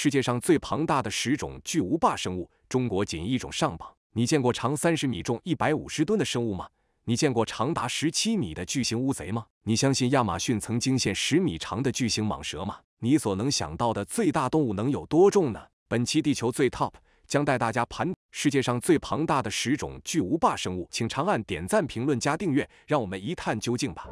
世界上最庞大的十种巨无霸生物，中国仅一种上榜。你见过长三十米、重一百五十吨的生物吗？你见过长达十七米的巨型乌贼吗？你相信亚马逊曾经现十米长的巨型蟒蛇吗？你所能想到的最大动物能有多重呢？本期地球最 top 将带大家盘世界上最庞大的十种巨无霸生物，请长按点赞、评论、加订阅，让我们一探究竟吧。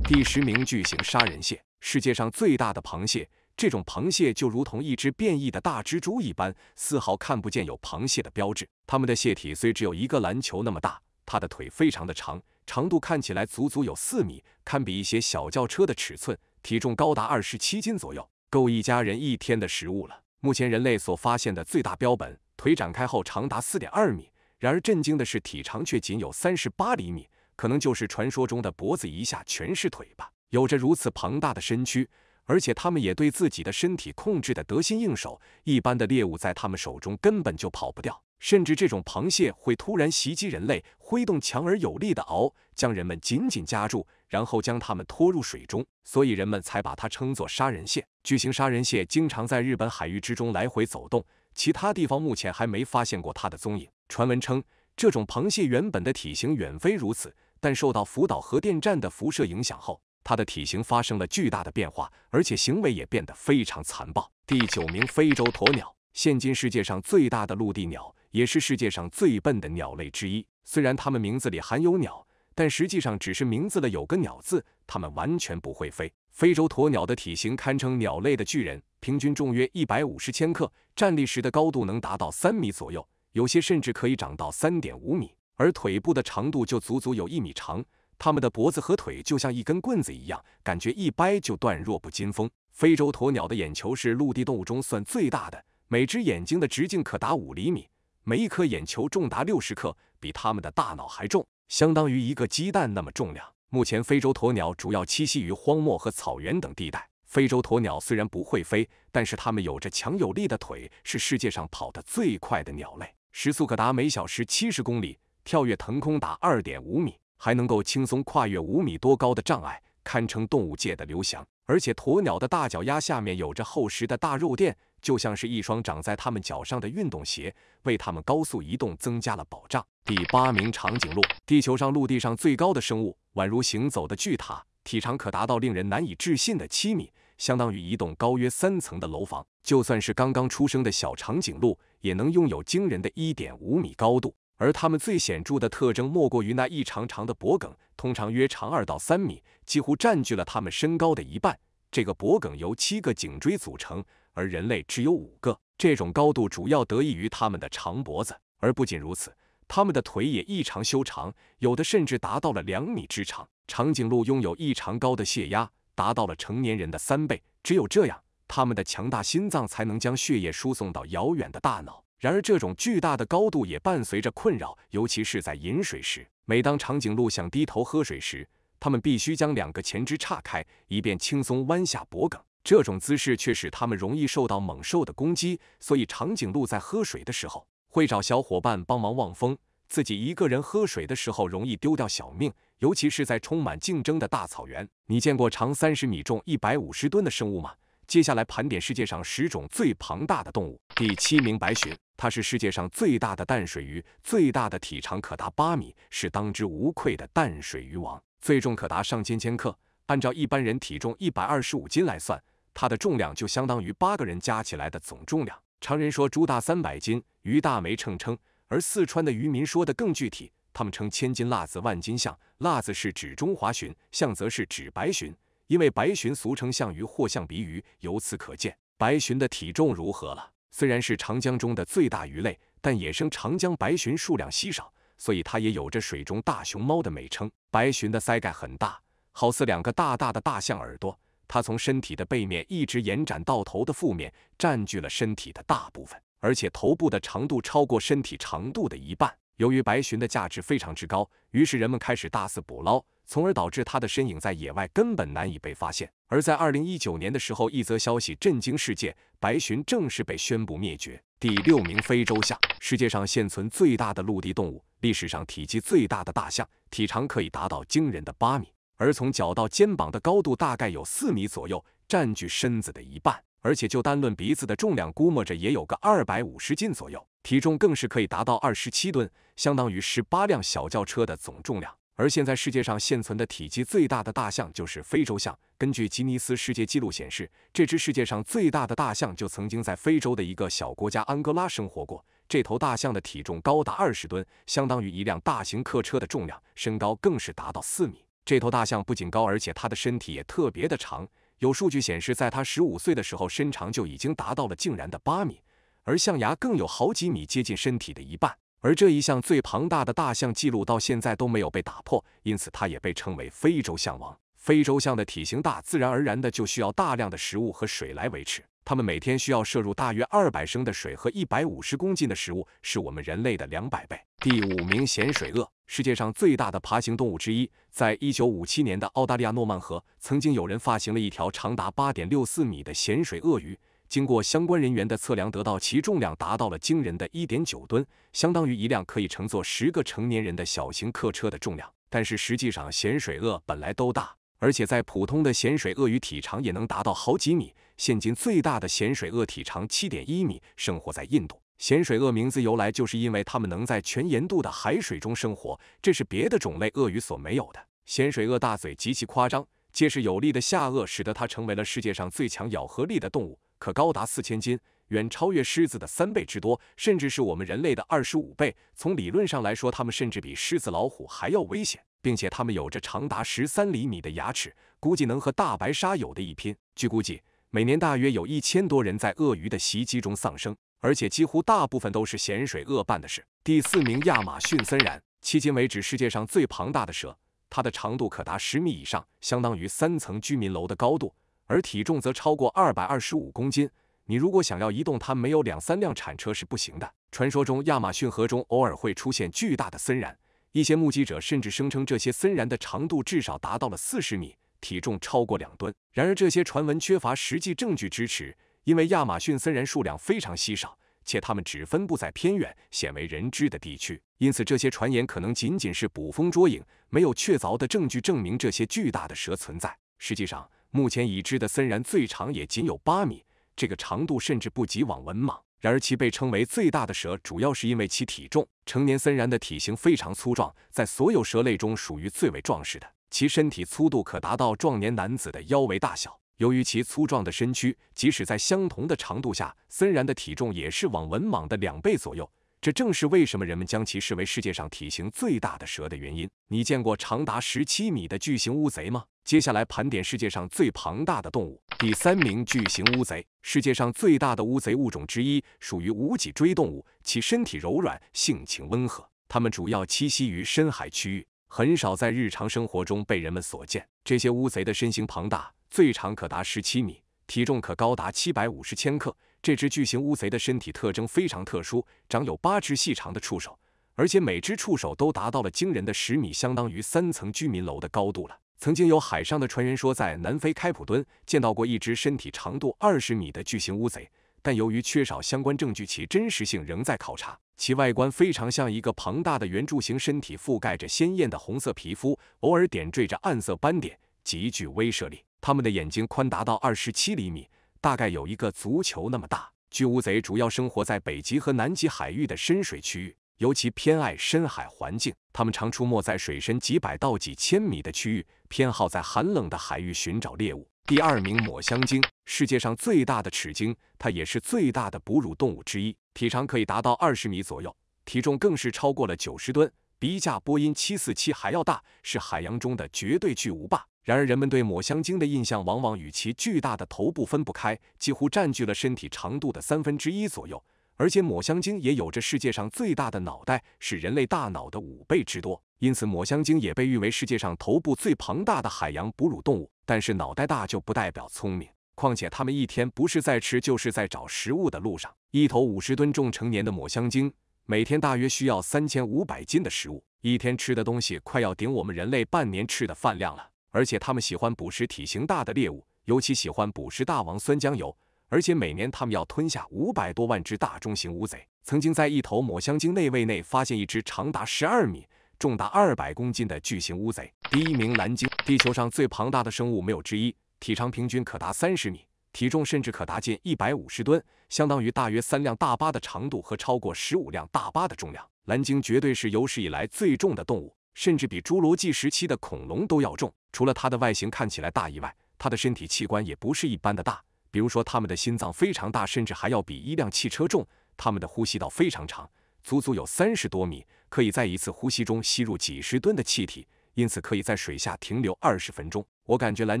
第十名：巨型杀人蟹，世界上最大的螃蟹。这种螃蟹就如同一只变异的大蜘蛛一般，丝毫看不见有螃蟹的标志。它们的蟹体虽只有一个篮球那么大，它的腿非常的长，长度看起来足足有四米，堪比一些小轿车的尺寸，体重高达二十七斤左右，够一家人一天的食物了。目前人类所发现的最大标本，腿展开后长达四点二米，然而震惊的是，体长却仅有三十八厘米，可能就是传说中的脖子一下全是腿吧。有着如此庞大的身躯。而且他们也对自己的身体控制得得心应手，一般的猎物在他们手中根本就跑不掉，甚至这种螃蟹会突然袭击人类，挥动强而有力的螯，将人们紧紧夹住，然后将他们拖入水中，所以人们才把它称作杀人蟹。巨型杀人蟹经常在日本海域之中来回走动，其他地方目前还没发现过它的踪影。传闻称，这种螃蟹原本的体型远非如此，但受到福岛核电站的辐射影响后。它的体型发生了巨大的变化，而且行为也变得非常残暴。第九名，非洲鸵鸟，现今世界上最大的陆地鸟，也是世界上最笨的鸟类之一。虽然它们名字里含有“鸟”，但实际上只是名字的有个“鸟”字，它们完全不会飞。非洲鸵鸟的体型堪称鸟类的巨人，平均重约一百五十千克，站立时的高度能达到三米左右，有些甚至可以长到三点五米，而腿部的长度就足足有一米长。它们的脖子和腿就像一根棍子一样，感觉一掰就断，弱不禁风。非洲鸵鸟的眼球是陆地动物中算最大的，每只眼睛的直径可达五厘米，每一颗眼球重达六十克，比它们的大脑还重，相当于一个鸡蛋那么重量。目前，非洲鸵鸟主要栖息于荒漠和草原等地带。非洲鸵鸟虽然不会飞，但是它们有着强有力的腿，是世界上跑得最快的鸟类，时速可达每小时七十公里，跳跃腾空达二点五米。还能够轻松跨越五米多高的障碍，堪称动物界的刘翔。而且，鸵鸟的大脚丫下面有着厚实的大肉垫，就像是一双长在它们脚上的运动鞋，为它们高速移动增加了保障。第八名，长颈鹿，地球上陆地上最高的生物，宛如行走的巨塔，体长可达到令人难以置信的七米，相当于一栋高约三层的楼房。就算是刚刚出生的小长颈鹿，也能拥有惊人的一点五米高度。而它们最显著的特征莫过于那一长长的脖颈，通常约长二到三米，几乎占据了它们身高的一半。这个脖颈由七个颈椎组成，而人类只有五个。这种高度主要得益于它们的长脖子。而不仅如此，它们的腿也异常修长，有的甚至达到了两米之长。长颈鹿拥有异常高的血压，达到了成年人的三倍。只有这样，它们的强大心脏才能将血液输送到遥远的大脑。然而，这种巨大的高度也伴随着困扰，尤其是在饮水时。每当长颈鹿想低头喝水时，它们必须将两个前肢岔开，以便轻松弯下脖颈。这种姿势却使它们容易受到猛兽的攻击，所以长颈鹿在喝水的时候，会找小伙伴帮忙望风，自己一个人喝水的时候容易丢掉小命。尤其是在充满竞争的大草原，你见过长三十米、重一百五十吨的生物吗？接下来盘点世界上十种最庞大的动物，第七名白熊。它是世界上最大的淡水鱼，最大的体长可达八米，是当之无愧的淡水鱼王，最重可达上千千克。按照一般人体重一百二十五斤来算，它的重量就相当于八个人加起来的总重量。常人说猪大三百斤，鱼大没秤称，而四川的渔民说的更具体，他们称千斤辣子万斤象。辣子是指中华鲟，象则是指白鲟，因为白鲟俗称象鱼或象鼻鱼。由此可见，白鲟的体重如何了？虽然是长江中的最大鱼类，但野生长江白鲟数量稀少，所以它也有着“水中大熊猫”的美称。白鲟的鳃盖很大，好似两个大大的大象耳朵，它从身体的背面一直延展到头的腹面，占据了身体的大部分，而且头部的长度超过身体长度的一半。由于白鲟的价值非常之高，于是人们开始大肆捕捞，从而导致它的身影在野外根本难以被发现。而在二零一九年的时候，一则消息震惊世界：白鲟正式被宣布灭绝。第六名，非洲象，世界上现存最大的陆地动物，历史上体积最大的大象，体长可以达到惊人的八米，而从脚到肩膀的高度大概有四米左右，占据身子的一半。而且就单论鼻子的重量，估摸着也有个二百五十斤左右。体重更是可以达到二十七吨，相当于十八辆小轿车的总重量。而现在世界上现存的体积最大的大象就是非洲象。根据吉尼斯世界纪录显示，这只世界上最大的大象就曾经在非洲的一个小国家安哥拉生活过。这头大象的体重高达二十吨，相当于一辆大型客车的重量，身高更是达到四米。这头大象不仅高，而且它的身体也特别的长。有数据显示，在它十五岁的时候，身长就已经达到了竟然的八米。而象牙更有好几米，接近身体的一半。而这一项最庞大的大象记录到现在都没有被打破，因此它也被称为非洲象王。非洲象的体型大，自然而然的就需要大量的食物和水来维持。它们每天需要摄入大约二百升的水和一百五十公斤的食物，是我们人类的两百倍。第五名，咸水鳄，世界上最大的爬行动物之一。在一九五七年的澳大利亚诺曼河，曾经有人发行了一条长达八点六四米的咸水鳄鱼。经过相关人员的测量，得到其重量达到了惊人的一点九吨，相当于一辆可以乘坐十个成年人的小型客车的重量。但是实际上，咸水鳄本来都大，而且在普通的咸水鳄鱼体长也能达到好几米。现今最大的咸水鳄体长七点一米，生活在印度。咸水鳄名字由来就是因为它们能在全盐度的海水中生活，这是别的种类鳄鱼所没有的。咸水鳄大嘴极其夸张，结实有力的下颚使得它成为了世界上最强咬合力的动物。可高达四千斤，远超越狮子的三倍之多，甚至是我们人类的二十五倍。从理论上来说，它们甚至比狮子、老虎还要危险，并且它们有着长达十三厘米的牙齿，估计能和大白鲨有的一拼。据估计，每年大约有一千多人在鳄鱼的袭击中丧生，而且几乎大部分都是咸水鳄办的事。第四名，亚马逊森蚺，迄今为止世界上最庞大的蛇，它的长度可达十米以上，相当于三层居民楼的高度。而体重则超过二百二十五公斤。你如果想要移动它，没有两三辆铲车是不行的。传说中，亚马逊河中偶尔会出现巨大的森然，一些目击者甚至声称这些森然的长度至少达到了四十米，体重超过两吨。然而，这些传闻缺乏实际证据支持，因为亚马逊森然数量非常稀少，且它们只分布在偏远、鲜为人知的地区，因此这些传言可能仅仅是捕风捉影，没有确凿的证据证明这些巨大的蛇存在。实际上，目前已知的森蚺最长也仅有八米，这个长度甚至不及网纹蟒。然而，其被称为最大的蛇，主要是因为其体重。成年森蚺的体型非常粗壮，在所有蛇类中属于最为壮实的，其身体粗度可达到壮年男子的腰围大小。由于其粗壮的身躯，即使在相同的长度下，森蚺的体重也是网纹蟒的两倍左右。这正是为什么人们将其视为世界上体型最大的蛇的原因。你见过长达十七米的巨型乌贼吗？接下来盘点世界上最庞大的动物。第三名，巨型乌贼。世界上最大的乌贼物种之一，属于无脊椎动物，其身体柔软，性情温和。它们主要栖息于深海区域，很少在日常生活中被人们所见。这些乌贼的身形庞大，最长可达十七米，体重可高达七百五十千克。这只巨型乌贼的身体特征非常特殊，长有八只细长的触手，而且每只触手都达到了惊人的十米，相当于三层居民楼的高度了。曾经有海上的船员说，在南非开普敦见到过一只身体长度二十米的巨型乌贼，但由于缺少相关证据，其真实性仍在考察。其外观非常像一个庞大的圆柱形身体，覆盖着鲜艳的红色皮肤，偶尔点缀着暗色斑点，极具威慑力。它们的眼睛宽达到二十七厘米。大概有一个足球那么大。巨乌贼主要生活在北极和南极海域的深水区域，尤其偏爱深海环境。它们常出没在水深几百到几千米的区域，偏好在寒冷的海域寻找猎物。第二名抹香鲸，世界上最大的齿鲸，它也是最大的哺乳动物之一，体长可以达到二十米左右，体重更是超过了九十吨，比架波音七四七还要大，是海洋中的绝对巨无霸。然而，人们对抹香鲸的印象往往与其巨大的头部分不开，几乎占据了身体长度的三分之一左右。而且，抹香鲸也有着世界上最大的脑袋，是人类大脑的五倍之多。因此，抹香鲸也被誉为世界上头部最庞大的海洋哺乳动物。但是，脑袋大就不代表聪明。况且，它们一天不是在吃，就是在找食物的路上。一头五十吨重成年的抹香鲸，每天大约需要三千五百斤的食物，一天吃的东西快要顶我们人类半年吃的饭量了。而且它们喜欢捕食体型大的猎物，尤其喜欢捕食大王酸浆鱿。而且每年它们要吞下五百多万只大中型乌贼。曾经在一头抹香鲸内胃内发现一只长达十二米、重达二百公斤的巨型乌贼。第一名蓝鲸，地球上最庞大的生物没有之一，体长平均可达三十米，体重甚至可达近一百五十吨，相当于大约三辆大巴的长度和超过十五辆大巴的重量。蓝鲸绝对是有史以来最重的动物。甚至比侏罗纪时期的恐龙都要重。除了它的外形看起来大以外，它的身体器官也不是一般的大。比如说，它们的心脏非常大，甚至还要比一辆汽车重。它们的呼吸道非常长，足足有三十多米，可以在一次呼吸中吸入几十吨的气体，因此可以在水下停留二十分钟。我感觉蓝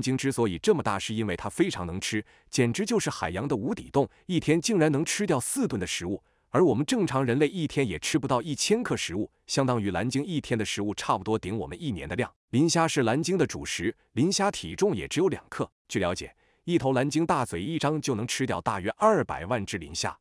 鲸之所以这么大，是因为它非常能吃，简直就是海洋的无底洞，一天竟然能吃掉四吨的食物。而我们正常人类一天也吃不到一千克食物，相当于蓝鲸一天的食物差不多顶我们一年的量。磷虾是蓝鲸的主食，磷虾体重也只有两克。据了解，一头蓝鲸大嘴一张就能吃掉大约二百万只磷虾。